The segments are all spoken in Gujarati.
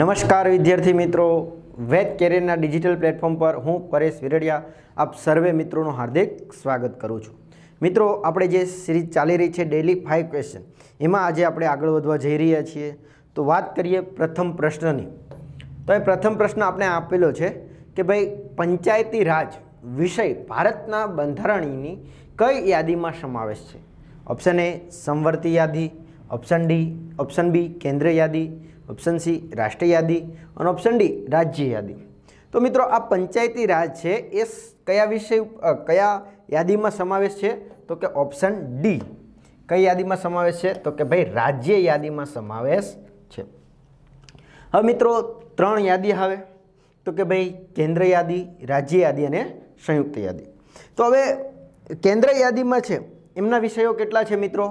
નમસ્કાર વિદ્યાર્થી મિત્રો વેદ કેરિયરના ડિજિટલ પ્લેટફોર્મ પર હું પરેશ વિરડિયા આપ સર્વે મિત્રોનું હાર્દિક સ્વાગત કરું છું મિત્રો આપણે જે સિરીઝ ચાલી રહી છે ડેલી ફાઇવ ક્વેશ્ચન એમાં આજે આપણે આગળ વધવા જઈ રહ્યા છીએ તો વાત કરીએ પ્રથમ પ્રશ્નની તો એ પ્રથમ પ્રશ્ન આપણે આપેલો છે કે ભાઈ પંચાયતી રાજ વિષય ભારતના બંધારણની કઈ યાદીમાં સમાવેશ છે ઓપ્શન એ સંવર્તી યાદી ઓપ્શન ડી ઓપ્શન બી કેન્દ્ર યાદી ઓપ્શન સી રાષ્ટ્રીય યાદી અને ઓપ્શન ડી રાજ્ય યાદી તો મિત્રો આ પંચાયતી રાજ છે એ કયા વિષય કયા યાદીમાં સમાવેશ છે તો કે ઓપ્શન ડી કઈ યાદીમાં સમાવેશ છે તો કે ભાઈ રાજ્ય યાદીમાં સમાવેશ છે હવે મિત્રો ત્રણ યાદી આવે તો કે ભાઈ કેન્દ્ર યાદી રાજ્ય યાદી અને સંયુક્ત યાદી તો હવે કેન્દ્ર યાદીમાં છે એમના વિષયો કેટલા છે મિત્રો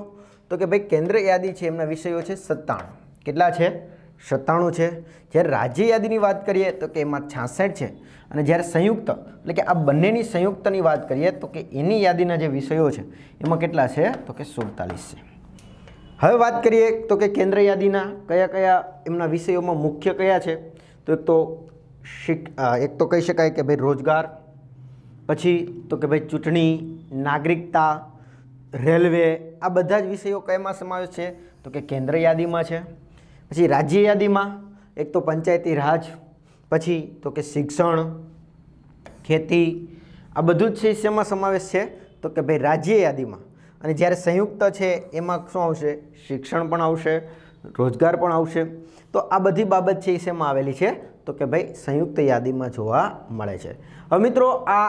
તો કે ભાઈ કેન્દ્ર યાદી છે એમના વિષયો છે સત્તાણું કેટલા છે સત્તાણું છે જ્યારે રાજ્ય યાદીની વાત કરીએ તો કે એમાં છાસઠ છે અને જ્યારે સંયુક્ત એટલે કે આ બંનેની સંયુક્તની વાત કરીએ તો કે એની યાદીના જે વિષયો છે એમાં કેટલા છે તો કે સુડતાલીસ છે હવે વાત કરીએ તો કે કેન્દ્ર યાદીના કયા કયા એમના વિષયોમાં મુખ્ય કયા છે તો એક તો શિક એક તો કહી શકાય કે ભાઈ રોજગાર પછી તો કે ભાઈ ચૂંટણી નાગરિકતા રેલવે આ બધા જ વિષયો કયામાં સમાવેશ છે તો કે કેન્દ્ર યાદીમાં છે પછી રાજ્ય યાદીમાં એક તો પંચાયતી રાજ પછી તો કે શિક્ષણ ખેતી આ બધું જ શિષ્યમાં સમાવેશ છે તો કે ભાઈ રાજ્ય યાદીમાં અને જ્યારે સંયુક્ત છે એમાં શું આવશે શિક્ષણ પણ આવશે રોજગાર પણ આવશે તો આ બધી બાબત છે શેમાં આવેલી છે તો કે ભાઈ સંયુક્ત યાદીમાં જોવા મળે છે હવે મિત્રો આ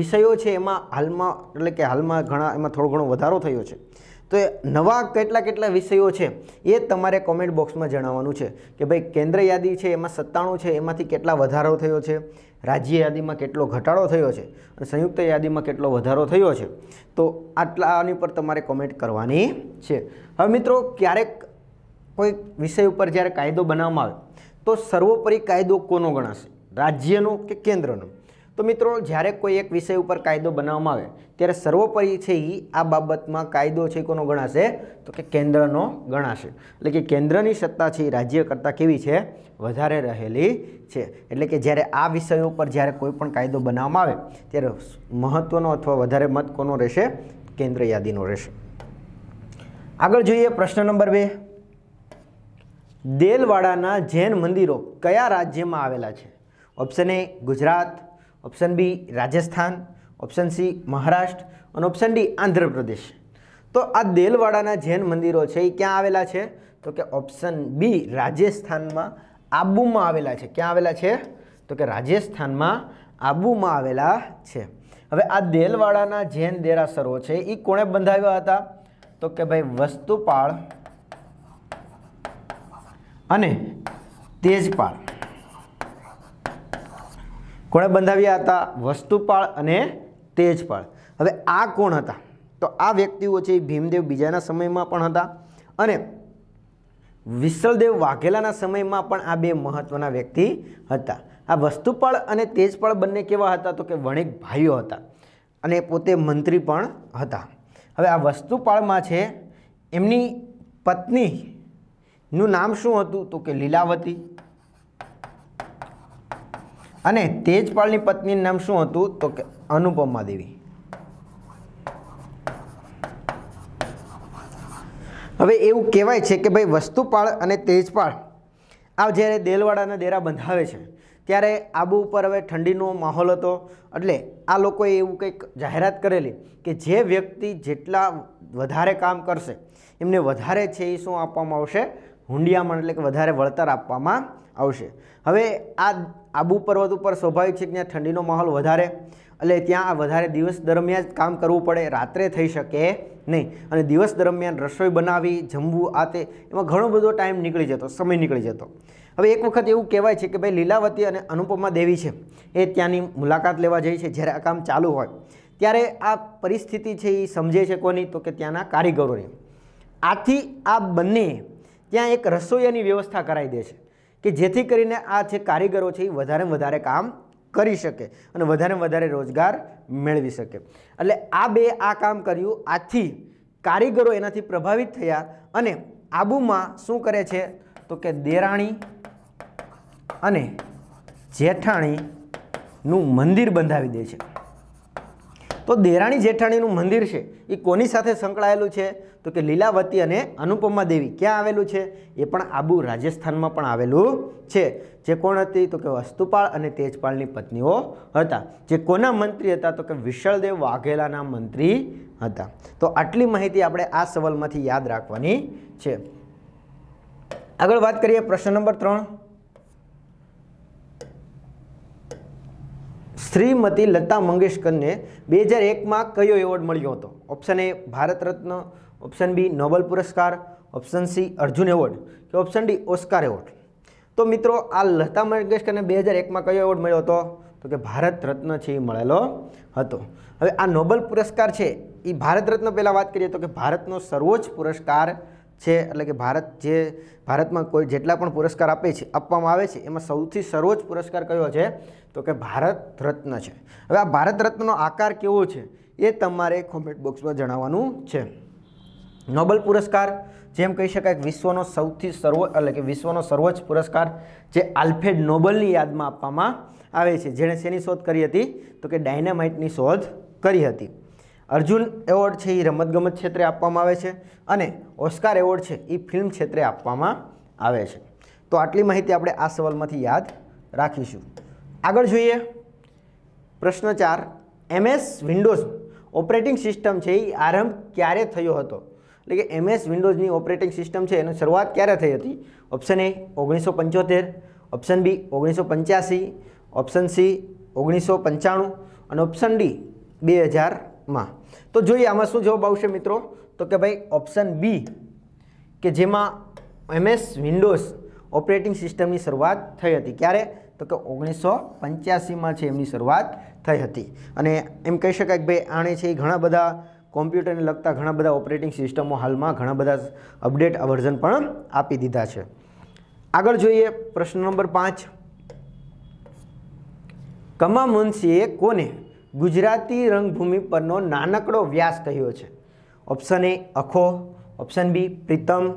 વિષયો છે એમાં હાલમાં એટલે કે હાલમાં ઘણા એમાં થોડો ઘણો વધારો થયો છે તો એ નવા કેટલા કેટલા વિષયો છે એ તમારે કોમેન્ટ બોક્સમાં જણાવવાનું છે કે ભાઈ કેન્દ્ર યાદી છે એમાં સત્તાણું છે એમાંથી કેટલા વધારો થયો છે રાજ્ય યાદીમાં કેટલો ઘટાડો થયો છે અને સંયુક્ત યાદીમાં કેટલો વધારો થયો છે તો આટલા આની પર તમારે કોમેન્ટ કરવાની છે હવે મિત્રો ક્યારેક કોઈ વિષય ઉપર જ્યારે કાયદો બનાવવામાં આવે તો સર્વોપરી કાયદો કોનો ગણાશે રાજ્યનો કે કેન્દ્રનો તો મિત્રો જ્યારે કોઈ એક વિષય ઉપર કાયદો બનાવવામાં આવે ત્યારે સર્વોપરી છે એ આ બાબતમાં કાયદો છે કોનો ગણાશે તો કે કેન્દ્રનો ગણાશે એટલે કે કેન્દ્રની સત્તા છે એ રાજ્ય કરતાં કેવી છે વધારે રહેલી છે એટલે કે જ્યારે આ વિષય ઉપર જ્યારે કોઈ પણ કાયદો બનાવવામાં આવે ત્યારે મહત્ત્વનો અથવા વધારે મત કોનો રહેશે કેન્દ્ર યાદીનો રહેશે આગળ જોઈએ પ્રશ્ન નંબર બે દેલવાડાના જૈન મંદિરો કયા રાજ્યમાં આવેલા છે option A Gujarat option B Rajasthan option C Maharashtra અને ઓપ્શન ડી આંધ્રપ્રદેશ તો આ દેલવાડાના જૈન મંદિરો છે એ ક્યાં આવેલા છે તો કે ઓપ્શન બી રાજસ્થાનમાં આબુમાં આવેલા છે ક્યાં આવેલા છે તો કે રાજસ્થાનમાં આબુમાં આવેલા છે હવે આ દેલવાડાના જૈન દેરાસરો છે એ કોણે બંધાવ્યા હતા તો કે ભાઈ વસ્તુપાળ અને તેજપાળ કોણે બંધાવ્યા હતા વસ્તુપાળ અને તેજપાળ હવે આ કોણ હતા તો આ વ્યક્તિઓ છે એ ભીમદેવ બીજાના સમયમાં પણ હતા અને વિસલદેવ વાઘેલાના સમયમાં પણ આ બે મહત્ત્વના વ્યક્તિ હતા આ વસ્તુપાળ અને તેજપાળ બંને કેવા હતા તો કે વણિક ભાઈઓ હતા અને પોતે મંત્રી પણ હતા હવે આ વસ્તુપાળમાં છે એમની પત્નીનું નામ શું હતું તો કે લીલાવતી અને તેજપાલની પત્નીનું નામ શું હતું તો કે અનુપમા દેવી હવે એવું કહેવાય છે કે ભાઈ વસ્તુપાળ અને તેજપાળ આ જ્યારે દેલવાડાના ડેરા બંધાવે છે ત્યારે આબુ ઉપર હવે ઠંડીનો માહોલ હતો એટલે આ લોકોએ એવું કંઈક જાહેરાત કરેલી કે જે વ્યક્તિ જેટલા વધારે કામ કરશે એમને વધારે છે એ શું આપવામાં આવશે હુંડિયામણ એટલે કે વધારે વળતર આપવામાં આવશે હવે આ આબુ પર્વત ઉપર સ્વાભાવિક છે કે ત્યાં ઠંડીનો માહોલ વધારે એટલે ત્યાં વધારે દિવસ દરમિયાન જ કામ કરવું પડે રાત્રે થઈ શકે નહીં અને દિવસ દરમિયાન રસોઈ બનાવી જમવું આ તે એમાં ઘણો બધો ટાઈમ નીકળી જતો સમય નીકળી જતો હવે એક વખત એવું કહેવાય છે કે ભાઈ લીલાવતી અને અનુપમા દેવી છે એ ત્યાંની મુલાકાત લેવા જાય છે જ્યારે આ કામ ચાલુ હોય ત્યારે આ પરિસ્થિતિ છે એ સમજે છે કોની તો કે ત્યાંના કારીગરોની આથી આ બંને ત્યાં એક રસોઈયાની વ્યવસ્થા કરાવી દે છે કે જેથી કરીને આ જે કારીગરો છે એ વધારે વધારે કામ કરી શકે અને વધારે વધારે રોજગાર મેળવી શકે એટલે આ બે આ કામ કર્યું આથી કારીગરો એનાથી પ્રભાવિત થયા અને આબુમાં શું કરે છે તો કે દેરાણી અને જેઠાણીનું મંદિર બંધાવી દે છે તો દેરાણી જેઠાણીનું મંદિર છે એ કોની સાથે સંકળાયેલું છે તો કે લીલાવતી અને અનુપમા દેવી ક્યાં આવેલું છે એ પણ આબુ રાજસ્થાનમાં પણ આવેલું છે જે કોણ હતી તો કે વસ્તુપાળ અને તેજપાળની પત્નીઓ હતા જે કોના મંત્રી હતા તો કે વિશળદેવ વાઘેલાના મંત્રી હતા તો આટલી માહિતી આપણે આ સવાલમાંથી યાદ રાખવાની છે આગળ વાત કરીએ પ્રશ્ન નંબર ત્રણ શ્રીમતી લતા મંગેશકરને બે હજાર એકમાં કયો એવોર્ડ મળ્યો હતો option A Bharat Ratna option B Nobel પુરસ્કાર ઓપ્શન સી અર્જુન એવોર્ડ કે ઓપ્શન ડી ઓસ્કાર એવોર્ડ તો મિત્રો આ લતા મંગેશકરને બે હજાર એકમાં કયો એવોર્ડ મળ્યો હતો તો કે ભારત રત્ન છે એ મળેલો હતો હવે આ નોબલ પુરસ્કાર છે એ ભારત રત્ન પહેલાં વાત કરીએ તો કે ભારતનો સર્વોચ્ચ પુરસ્કાર છે એટલે કે ભારત જે ભારતમાં કોઈ જેટલા પણ પુરસ્કાર આપે છે આપવામાં આવે છે એમાં સૌથી સર્વોચ્ચ પુરસ્કાર કયો છે તો કે ભારત રત્ન છે હવે આ ભારત રત્નનો આકાર કેવો છે એ તમારે કોમેન્ટ બોક્સમાં જણાવવાનું છે નોબલ પુરસ્કાર જેમ કહી શકાય વિશ્વનો સૌથી સર્વ એટલે કે વિશ્વનો સર્વોચ્ચ પુરસ્કાર જે આલ્ફેડ નોબલની યાદમાં આપવામાં આવે છે જેણે શેની શોધ કરી હતી તો કે ડાયનામાઇટની શોધ કરી હતી અર્જુન એવોર્ડ છે એ રમતગમત ક્ષેત્રે આપવામાં આવે છે અને ઓસ્કાર એવોર્ડ છે એ ફિલ્મ ક્ષેત્રે આપવામાં આવે છે તો આટલી માહિતી આપણે આ સવાલમાંથી યાદ રાખીશું આગળ જોઈએ પ્રશ્ન ચાર એમએસ વિન્ડોઝ ઓપરેટિંગ સિસ્ટમ છે એ આરંભ ક્યારે થયો હતો એટલે કે એમએસ વિન્ડોઝની ઓપરેટિંગ સિસ્ટમ છે એની શરૂઆત ક્યારે થઈ હતી ઓપ્શન એ ઓગણીસો પંચોતેર ઓપ્શન બી ઓગણીસો પંચ્યાસી ઓપ્શન સી ઓગણીસો પંચાણું અને ઓપ્શન ડી બે હજારમાં તો જોઈએ આમાં શું જવાબ આવશે મિત્રો તો કે ભાઈ ઓપ્શન બી કે જેમાં એમએસ વિન્ડોઝ ઓપરેટિંગ સિસ્ટમની શરૂઆત થઈ હતી ક્યારે તો કે ઓગણીસો પંચ્યાસીમાં છે એમની શરૂઆત થઈ હતી અને એમ કહી શકાય કે ભાઈ આણે છે એ ઘણા બધા કોમ્પ્યુટરને લગતા ઘણા બધા ઓપરેટિંગ સિસ્ટમો હાલમાં ઘણા બધા અપડેટ વર્ઝન પણ આપી દીધા છે આગળ જોઈએ પ્રશ્ન નંબર પાંચ કમા મુનશીએ કોને ગુજરાતી રંગભૂમિ પરનો નાનકડો વ્યાસ કહ્યો છે option A Akho option B Pritam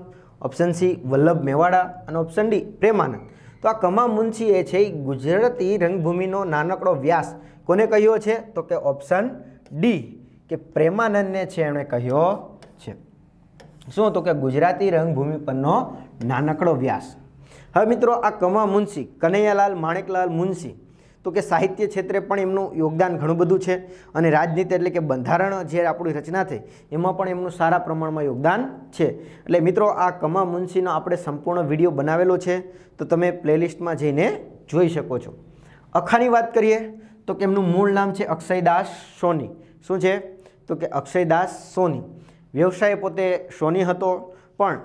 option C Vallabh Mewada અને ઓપ્શન ડી પ્રેમાનંદ તો આ કમા મુનશીએ છે એ ગુજરાતી રંગભૂમિનો નાનકડો વ્યાસ કોને કહ્યો છે તો કે ઓપ્શન ડી કે પ્રેમાનંદને છે એણે કહ્યો છે શું તો કે ગુજરાતી રંગભૂમિ પરનો નાનકડો વ્યાસ હવે મિત્રો આ કમા મુનશી કનૈયાલાલ માણેકલાલ મુનશી તો કે સાહિત્ય ક્ષેત્રે પણ એમનું યોગદાન ઘણું બધું છે અને રાજનીતિ એટલે કે બંધારણ જે આપણી રચના થઈ એમાં પણ એમનું સારા પ્રમાણમાં યોગદાન છે એટલે મિત્રો આ કમા મુનશીનો આપણે સંપૂર્ણ વિડીયો બનાવેલો છે તો તમે પ્લેલિસ્ટમાં જઈને જોઈ શકો છો અખાની વાત કરીએ તો કે એમનું મૂળ નામ છે અક્ષયદાસ સોની શું છે તો કે અક્ષયદાસ સોની વ્યવસાય પોતે સોની હતો પણ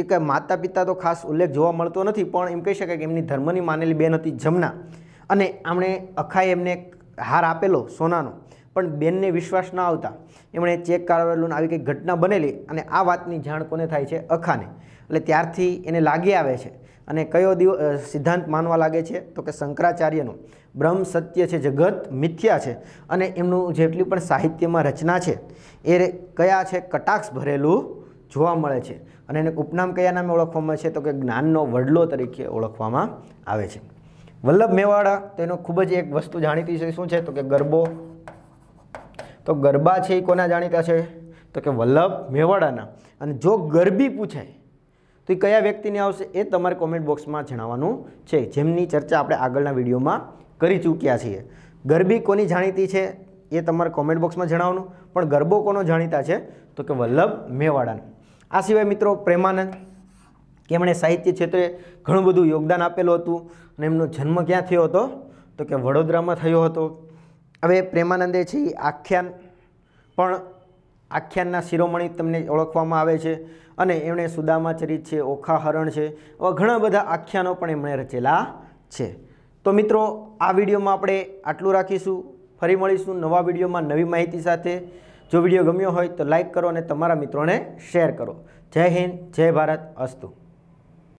એક માતા પિતા તો ખાસ ઉલ્લેખ જોવા મળતો નથી પણ એમ કહી શકાય કે એમની ધર્મની માનેલી બેન હતી જમના અને આમણે અખાએ એમને હાર આપેલો સોનાનો પણ બેનને વિશ્વાસ ન આવતા એમણે ચેક કરાવેલું આવી કંઈક ઘટના બનેલી અને આ વાતની જાણ કોને થાય છે અખાને એટલે ત્યારથી એને લાગી આવે છે અને કયો દિવ સિદ્ધાંત માનવા લાગે છે તો કે શંકરાચાર્યનો બ્રહ્મ સત્ય છે જગત મિથ્યા છે અને એમનું જેટલી પણ સાહિત્યમાં રચના છે એ કયા છે કટાક્ષ ભરેલું જોવા મળે છે અને એને ઉપનામ કયા નામે ઓળખવામાં છે તો કે જ્ઞાનનો વડલો તરીકે ઓળખવામાં આવે છે વલ્લભ મેવાડા તેનો ખૂબ જ એક વસ્તુ જાણીતી છે શું છે તો કે ગરબો તો ગરબા છે એ કોના જાણીતા છે તો કે વલ્લભ મેવાડાના અને જો ગરબી પૂછાય તો એ કયા વ્યક્તિને આવશે એ તમારે કોમેન્ટ બોક્સમાં જણાવવાનું છે જેમની ચર્ચા આપણે આગળના વિડીયોમાં કરી ચૂક્યા છીએ ગરબી કોની જાણીતી છે એ તમારે કોમેન્ટ બોક્સમાં જણાવવાનું પણ ગરબો કોનો જાણીતા છે તો કે વલ્લભ મેવાડાના આ સિવાય મિત્રો પ્રેમાનંદ કે એમણે સાહિત્ય ક્ષેત્રે ઘણું બધું યોગદાન આપેલું હતું અને એમનો જન્મ ક્યાં થયો હતો તો કે વડોદરામાં થયો હતો હવે પ્રેમાનંદે છે આખ્યાન પણ આખ્યાનના શિરોમણી તમને ઓળખવામાં આવે છે અને એમણે સુદામાચરિત છે ઓખા હરણ છે એવા ઘણા બધા આખ્યાનો પણ એમણે રચેલા છે તો મિત્રો આ વિડીયોમાં આપણે આટલું રાખીશું ફરી મળીશું નવા વિડીયોમાં નવી માહિતી સાથે જો વિડીયો ગમ્યો હોય તો લાઈક કરો અને તમારા મિત્રોને શેર કરો જય હિન્દ જય ભારત અસ્તુ